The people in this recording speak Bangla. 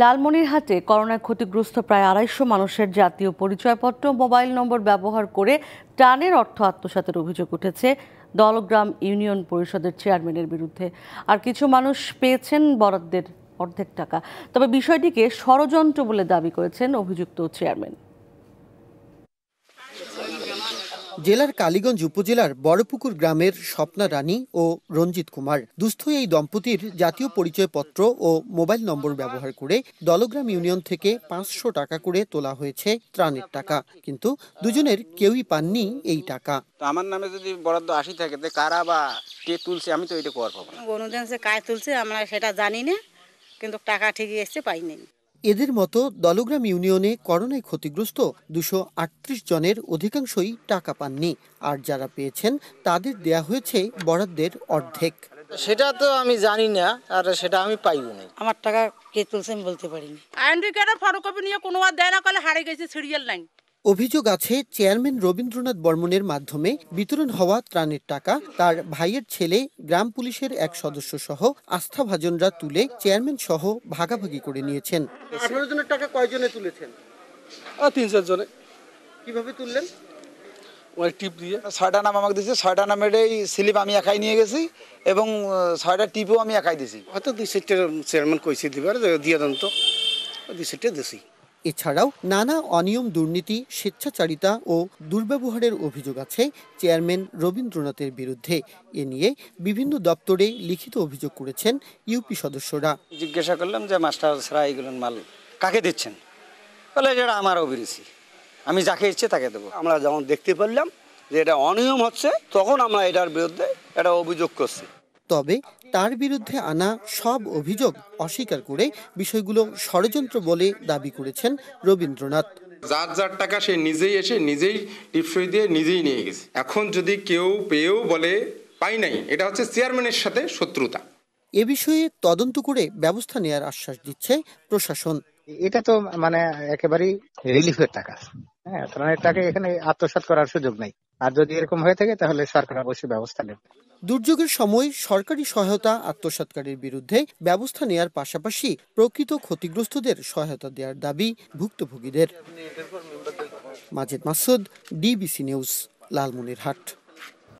লালমনিরহাটে করোনায় ক্ষতিগ্রস্ত প্রায় আড়াইশো মানুষের জাতীয় পরিচয়পত্র মোবাইল নম্বর ব্যবহার করে টানের অর্থ আত্মসাতের অভিযোগ উঠেছে দলগ্রাম ইউনিয়ন পরিষদের চেয়ারম্যানের বিরুদ্ধে আর কিছু মানুষ পেয়েছেন বরাদ্দের অর্ধেক টাকা তবে বিষয়টিকে ষড়যন্ত্র বলে দাবি করেছেন অভিযুক্ত চেয়ারম্যান জেলার কালীগঞ্জ উপজেলার বড়পুকুর গ্রামের স্বপ্না রানী ও রঞ্জিত কুমার দুস্থ এই দম্পতির জাতীয় পরিচয়পত্র ও মোবাইল নম্বর ব্যবহার করে দলগ্রাম ইউনিয়ন থেকে পাঁচশো টাকা করে তোলা হয়েছে ত্রাণের টাকা কিন্তু দুজনের কেউই পাননি এই টাকা আমার নামে যদি বরাদ্দ আসি থাকে কারা বা কে তুলছে আমি তো এটা কর পাবো অনুদান কাজ তুলছে আমরা সেটা জানি না কিন্তু টাকা ঠিকই এসছে পাইনি এদের মতো দলগ্রাম ইউনিয়নে করোনায় ক্ষতিগ্রস্ত দুশো আটত্রিশ জনের অধিকাংশই টাকা পাননি আর যারা পেয়েছেন তাদের দেয়া হয়েছে বরাদ্দের অর্ধেক সেটা তো আমি জানি না আর সেটা আমি পাইব নাই আমার টাকা কে তুলছে আমি বলতে পারিনি আইনডি কার্ডের ফটোকপি নিয়ে কোনো আর দেয় না কালে হারে গেছে সিরিয়াল লাইন অভিযোগ আছে চেয়ারম্যান রবীন্দ্রনাথ বর্মনের মাধ্যমে বিতরণ হওয়া ত্রাণের টাকা তার ভাইয়ের ছেলে গ্রাম পুলিশের এক সদস্য সহ আস্থাভাজনরা তুলে চেয়ারম্যান সহ ভাগাভাগি করে নিয়েছেন জনের টাকা কয়জনে তুলেছেন তিন চার জনে কিভাবে তুললেন ওই টিপ দিয়ে ছয়টা নাম আমাকে দিয়েছে ছয়টা নামের এই স্লিপ আমি একাই নিয়ে গেছি এবং ছয়টা টিপও আমি একাই দিয়েছি হয়তো দুই সেটের চেয়ারম্যান কইছে দিবার দিয়ে দেন তো দুই সেটটা দিছি এছাড়াও নানা অনিয়ম দুর্নীতি স্বেচ্ছাচারিতা ও দুর্ব্যবহারের অভিযোগ আছে চেয়ারম্যান রবীন্দ্রনাথের বিরুদ্ধে এ নিয়ে বিভিন্ন দপ্তরে লিখিত অভিযোগ করেছেন ইউপি সদস্যরা জিজ্ঞাসা করলাম যে মাস্টার এগুলোর মাল কাকে দিচ্ছেন বলে এটা আমার অভিরুচি আমি যাকে ইচ্ছে তাকে দেবো আমরা যখন দেখতে পারলাম যে এটা অনিয়ম হচ্ছে তখন আমরা এটার বিরুদ্ধে এটা অভিযোগ করছি তবে তার বিরুদ্ধে আনা সব অভিযোগ অস্বীকার করে বিষয়গুলো ষড়যন্ত্র বলে দাবি করেছেন রবীন্দ্রনাথ যার যার টাকা সে নিজেই এসে নিজেই টিপসই দিয়ে নিজেই নিয়ে গেছে এখন যদি কেউ পেয়েও বলে পাই নাই এটা হচ্ছে চেয়ারম্যানের সাথে শত্রুতা এ বিষয়ে তদন্ত করে ব্যবস্থা নেয়ার আশ্বাস দিচ্ছে প্রশাসন এটা তো মানে একেবারেই রিলিফের টাকা হ্যাঁ তাকে এখানে আত্মসাৎ করার সুযোগ নাই আর যদি এরকম হয়ে থাকে তাহলে সরকার অবশ্যই ব্যবস্থা নেবে দুর্যোগের সময় সরকারি সহায়তা আত্মসাৎকারীর বিরুদ্ধে ব্যবস্থা নেয়ার পাশাপাশি প্রকৃত ক্ষতিগ্রস্তদের সহায়তা দেওয়ার দাবি ভুক্তভোগীদের মাজেদ মাসুদ ডিবিসি নিউজ লালমনিরহাট